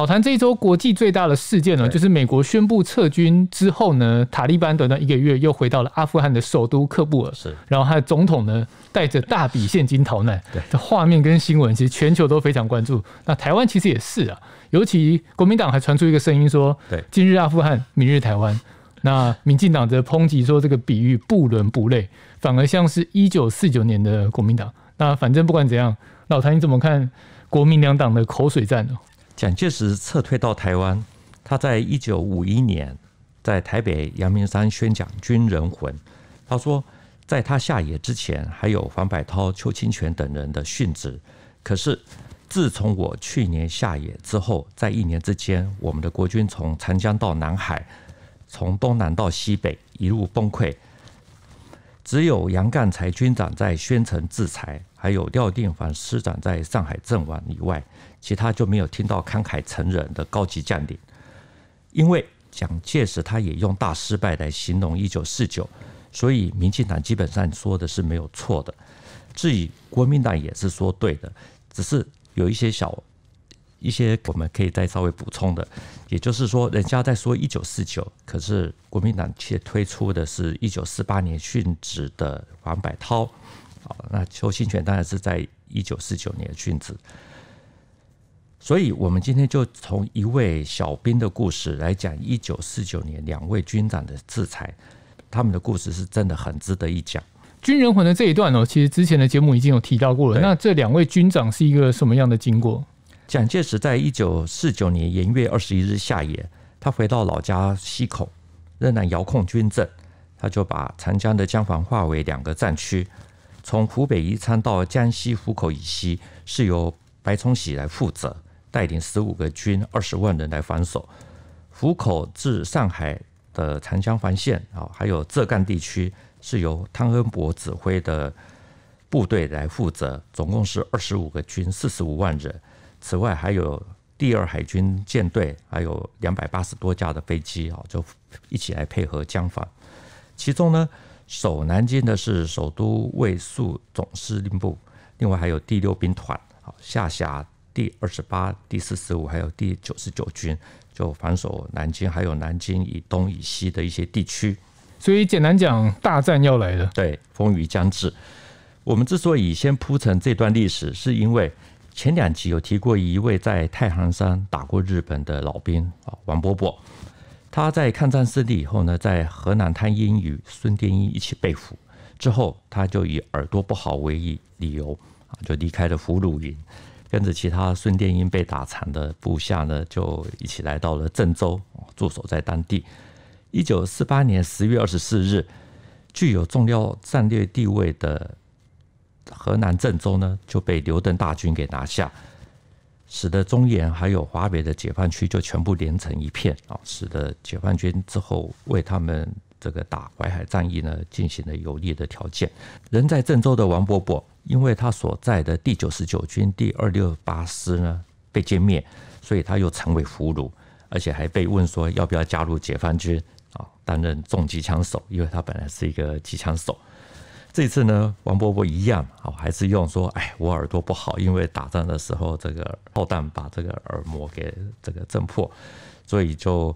老谭这一周国际最大的事件呢，就是美国宣布撤军之后呢，塔利班短短一个月又回到了阿富汗的首都喀布尔，是，然后他总统呢带着大笔现金逃难，对，这画面跟新闻其实全球都非常关注。那台湾其实也是啊，尤其国民党还传出一个声音说，对，今日阿富汗，明日台湾。那民进党则抨击说这个比喻不伦不类，反而像是一九四九年的国民党。那反正不管怎样，老谭你怎么看国民两党的口水战呢？蒋介石撤退到台湾，他在一九五一年在台北阳明山宣讲军人魂。他说，在他下野之前，还有黄百韬、邱清泉等人的殉职。可是，自从我去年下野之后，在一年之间，我们的国军从长江到南海，从东南到西北，一路崩溃。只有杨干才军长在宣城制裁，还有廖定凡师长在上海阵亡以外，其他就没有听到慷慨成仁的高级将领。因为蒋介石他也用大失败来形容一九四九，所以民进党基本上说的是没有错的。至于国民党也是说对的，只是有一些小。一些我们可以再稍微补充的，也就是说，人家在说一九四九，可是国民党却推出的是一九四八年殉职的王柏涛，啊，那邱清泉当然是在一九四九年殉职，所以我们今天就从一位小兵的故事来讲一九四九年两位军长的制裁，他们的故事是真的很值得一讲。军人魂的这一段呢，其实之前的节目已经有提到过了。那这两位军长是一个什么样的经过？蒋介石在一九四九年元月二十一日下野，他回到老家溪口，仍然遥控军政。他就把长江的江防划为两个战区，从湖北宜昌到江西湖口以西是由白崇禧来负责，带领十五个军二十万人来防守；湖口至上海的长江防线啊，还有浙赣地区是由汤恩伯指挥的部队来负责，总共是二十五个军四十五万人。此外，还有第二海军舰队，还有两百八十多架的飞机啊，就一起来配合江防。其中呢，守南京的是首都卫戍总司令部，另外还有第六兵团，下辖第二十八、第四十五，还有第九十九军，就防守南京，还有南京以东、以西的一些地区。所以，简单讲，大战要来了，对，风雨将至。我们之所以先铺成这段历史，是因为。前两集有提过一位在太行山打过日本的老兵啊，王伯伯。他在抗战胜利以后呢，在河南滩阴与孙殿英一起被俘之后，他就以耳朵不好为理理由啊，就离开了俘虏营，跟着其他孙殿英被打残的部下呢，就一起来到了郑州，驻守在当地。一九四八年十月二十四日，具有重要战略地位的。河南郑州呢就被刘邓大军给拿下，使得中原还有华北的解放区就全部连成一片啊，使得解放军之后为他们这个打淮海战役呢进行了有利的条件。人在郑州的王伯伯，因为他所在的第九十九军第二六八师呢被歼灭，所以他又成为俘虏，而且还被问说要不要加入解放军啊，担任重机枪手，因为他本来是一个机枪手。这次呢，王伯伯一样，啊，还是用说，哎，我耳朵不好，因为打仗的时候这个炮弹把这个耳膜给这个震破，所以就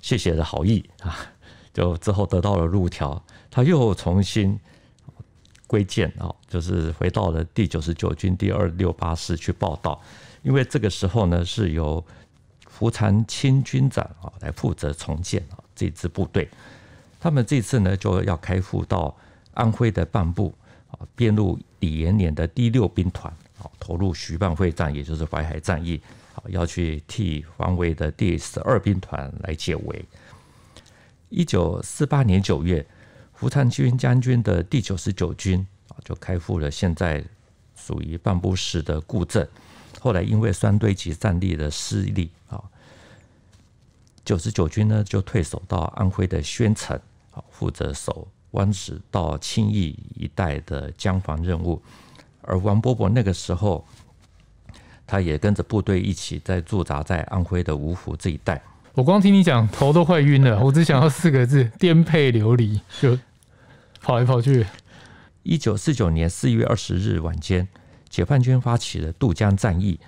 谢谢的好意 啊，就之后得到了路条，他又重新归建啊，就是回到了第九十九军第二六八师去报道，因为这个时候呢，是由胡长清军长啊来负责重建啊这支部队，他们这次呢就要开赴到。安徽的半部啊，编入李延年的第六兵团啊，投入徐蚌会战，也就是淮海战役啊，要去替黄维的第十二兵团来解围。一九四八年九月，胡昌军将军的第九十九军啊，就开赴了现在属于蚌埠市的固镇，后来因为双堆集战力的失利啊，九十九军呢就退守到安徽的宣城啊，负责守。湾子到青弋一带的江防任务，而王伯伯那个时候，他也跟着部队一起在驻扎在安徽的芜湖这一带。我光听你讲，头都快晕了。我只想要四个字：颠沛流离，就跑来跑去。一九四九年四月二十日晚间，解放军发起了渡江战役，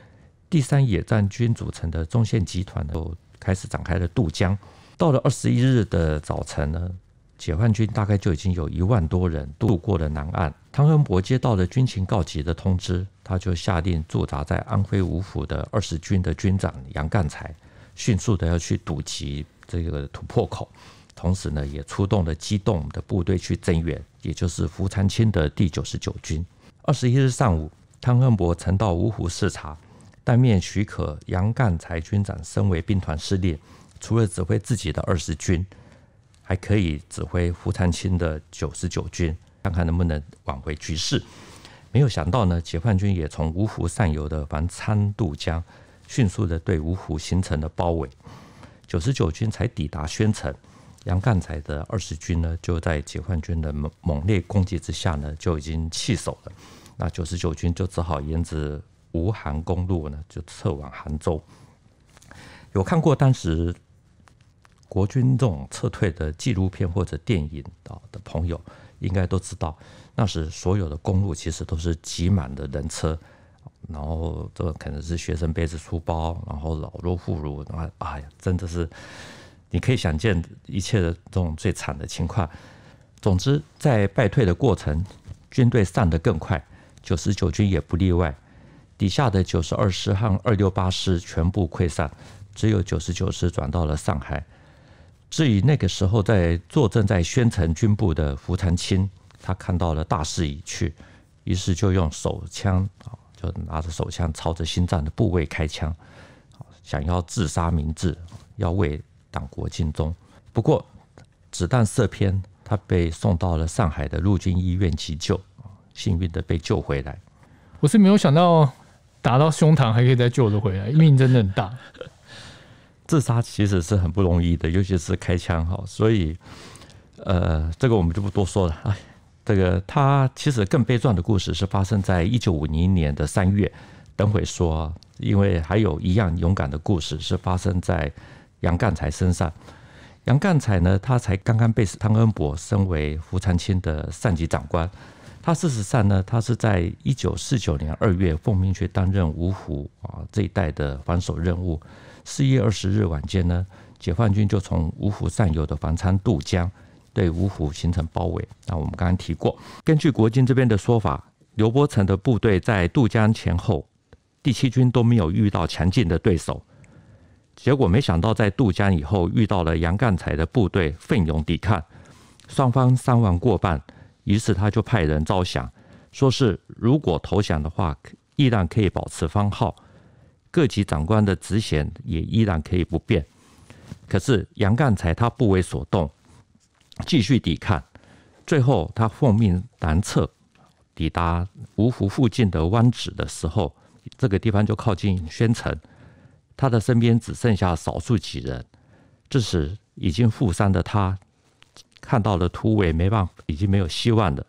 第三野战军组成的中线集团呢，开始展开了渡江。到了二十一日的早晨呢。解放军大概就已经有一万多人渡过了南岸。汤恩伯接到了军情告急的通知，他就下令驻扎在安徽芜湖的二十军的军长杨干才迅速的要去堵击这个突破口，同时呢，也出动了机动的部队去增援，也就是胡传钦的第九十九军。二十一日上午，汤恩伯曾到芜湖视察，但面许可杨干才军长身为兵团司令，除了指挥自己的二十军。还可以指挥胡长清的九十九军，看看能不能挽回局势。没有想到呢，解放军也从芜湖上游的繁昌渡江，迅速的对芜湖形成了包围。九十九军才抵达宣城，杨干才的二十军呢，就在解放军的猛烈攻击之下呢，就已经弃守了。那九十九军就只好沿着吴杭公路呢，就撤往杭州。有看过当时。国军这种撤退的纪录片或者电影的的朋友，应该都知道，那时所有的公路其实都是挤满的人车，然后这可能是学生背着书包，然后老弱妇孺，然后哎呀，真的是你可以想见一切的这种最惨的情况。总之，在败退的过程，军队散得更快，九十九军也不例外，底下的九十二师和二六八师全部溃散，只有九十九师转到了上海。至于那个时候，在坐镇在宣城军部的胡长钦，他看到了大势已去，于是就用手枪啊，就拿着手枪朝着心脏的部位开枪，想要自杀明志，要为党国尽忠。不过子弹射偏，他被送到了上海的陆军医院急救，幸运的被救回来。我是没有想到打到胸膛还可以再救得回来，命真的很大。自杀其实是很不容易的，尤其是开枪哈，所以，呃，这个我们就不多说了。哎，这个他其实更悲壮的故事是发生在一九五零年的三月，等会说，因为还有一样勇敢的故事是发生在杨干才身上。杨干才呢，他才刚刚被汤恩伯升为胡长清的上级长官，他事实上呢，他是在一九四九年二月奉命去担任芜湖啊这一带的防守任务。四月二十日晚间呢，解放军就从芜湖上游的繁昌渡江，对芜湖形成包围。那我们刚刚提过，根据国军这边的说法，刘伯承的部队在渡江前后，第七军都没有遇到强劲的对手，结果没想到在渡江以后遇到了杨干才的部队奋勇抵抗，双方伤亡过半，于是他就派人招降，说是如果投降的话，依然可以保持番号。各级长官的职衔也依然可以不变，可是杨干才他不为所动，继续抵抗。最后他奉命南撤，抵达芜湖附近的湾子的时候，这个地方就靠近宣城，他的身边只剩下少数几人。这时已经负伤的他，看到了突围没办，法，已经没有希望了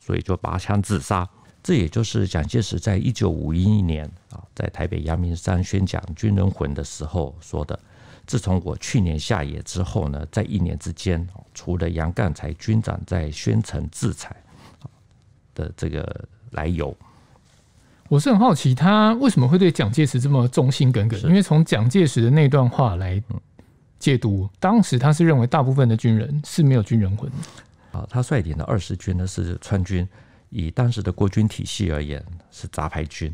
所以就拔枪自杀。这也就是蒋介石在一九五一年。在台北阳明山宣讲军人魂的时候说的，自从我去年下野之后呢，在一年之间，除了杨干才军长在宣城制裁的这个来由，我是很好奇他为什么会对蒋介石这么忠心耿耿？因为从蒋介石的那段话来解读，当时他是认为大部分的军人是没有军人魂。啊，他率领的二十军呢是川军，以当时的国军体系而言是杂牌军。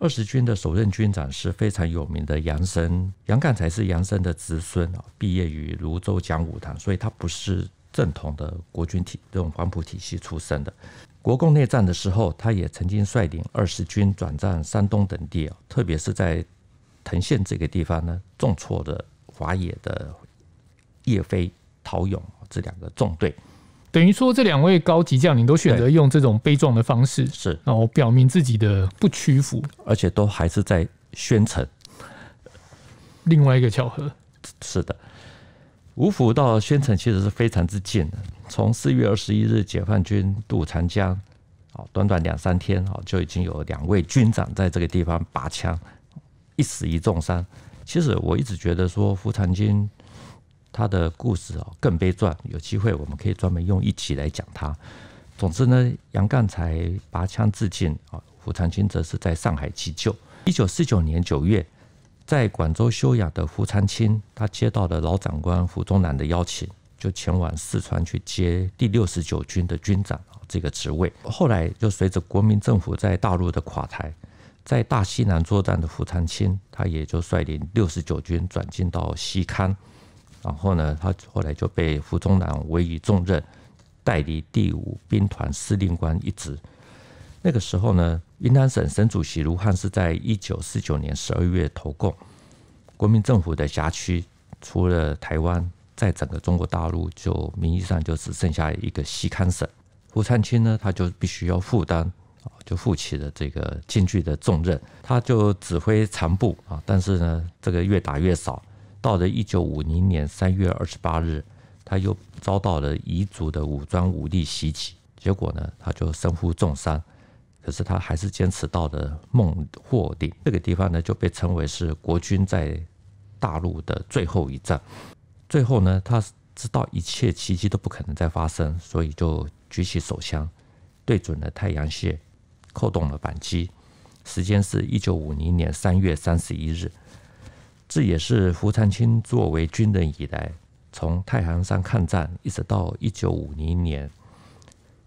二十军的首任军长是非常有名的杨森，杨干才是杨森的子孙啊，毕业于泸州讲武堂，所以他不是正统的国军体这种黄埔体系出身的。国共内战的时候，他也曾经率领二十军转战山东等地啊，特别是在滕县这个地方呢，重挫的华野的叶飞、陶勇这两个纵队。等于说，这两位高级将领都选择用这种悲壮的方式，是后表明自己的不屈服，而且都还是在宣城。另外一个巧合是的，吴府到宣城其实是非常之近的。从四月二十一日解放军渡长江，哦，短短两三天哦，就已经有两位军长在这个地方拔枪，一死一重伤。其实我一直觉得说，傅长军。他的故事哦更悲壮，有机会我们可以专门用一集来讲他。总之呢，杨干才拔枪自尽，啊，胡长清则是在上海急救。一九四九年九月，在广州休养的胡长清，他接到了老长官胡宗南的邀请，就前往四川去接第六十九军的军长这个职位。后来就随着国民政府在大陆的垮台，在大西南作战的胡长清，他也就率领六十九军转进到西康。然后呢，他后来就被胡宗南委以重任，代理第五兵团司令官一职。那个时候呢，云南省省主席卢汉是在一九四九年十二月投共。国民政府的辖区除了台湾，在整个中国大陆就名义上就只剩下一个西康省。胡灿清呢，他就必须要负担啊，就负起了这个艰巨的重任。他就指挥残部啊，但是呢，这个越打越少。到了一九五零年三月二十八日，他又遭到了彝族的武装武力袭击，结果呢，他就身负重伤。可是他还是坚持到了孟获顶这个地方呢，就被称为是国军在大陆的最后一站。最后呢，他知道一切奇迹都不可能再发生，所以就举起手枪对准了太阳穴，扣动了扳机。时间是一九五零年三月三十一日。这也是胡长清作为军人以来，从太行山抗战一直到一九五零年，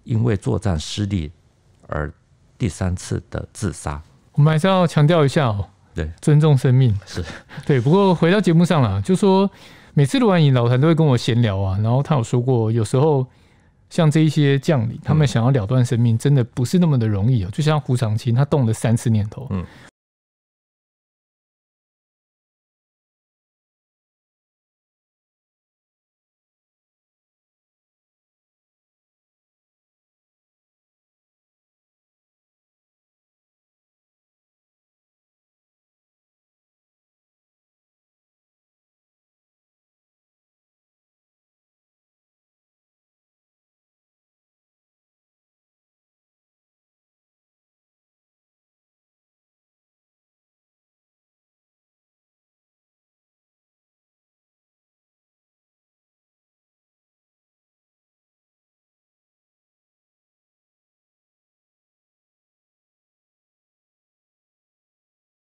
因为作战失利而第三次的自杀。我们还是要强调一下哦，对，尊重生命是对。不过回到节目上了，就说每次录完影，老谭都会跟我闲聊啊。然后他有说过，有时候像这一些将领，他们想要了断生命，真的不是那么的容易哦。就像胡长清，他动了三次念头，嗯。